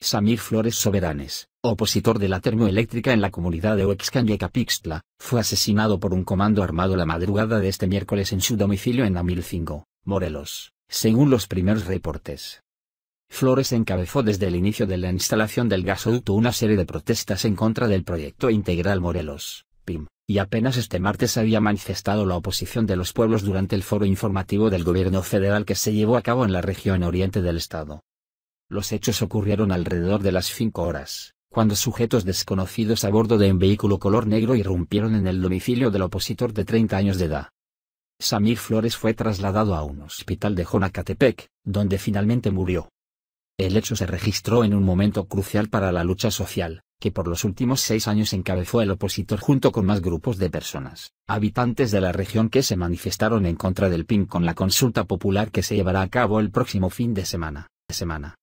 Samir Flores Soberanes, opositor de la termoeléctrica en la comunidad de Ecapixtla, fue asesinado por un comando armado la madrugada de este miércoles en su domicilio en Amilcingo, Morelos, según los primeros reportes. Flores encabezó desde el inicio de la instalación del gasoducto una serie de protestas en contra del proyecto integral Morelos, PIM, y apenas este martes había manifestado la oposición de los pueblos durante el foro informativo del gobierno federal que se llevó a cabo en la región oriente del estado. Los hechos ocurrieron alrededor de las 5 horas, cuando sujetos desconocidos a bordo de un vehículo color negro irrumpieron en el domicilio del opositor de 30 años de edad. Samir Flores fue trasladado a un hospital de Jonacatepec, donde finalmente murió. El hecho se registró en un momento crucial para la lucha social, que por los últimos seis años encabezó el opositor junto con más grupos de personas, habitantes de la región que se manifestaron en contra del PIN con la consulta popular que se llevará a cabo el próximo fin de semana. semana.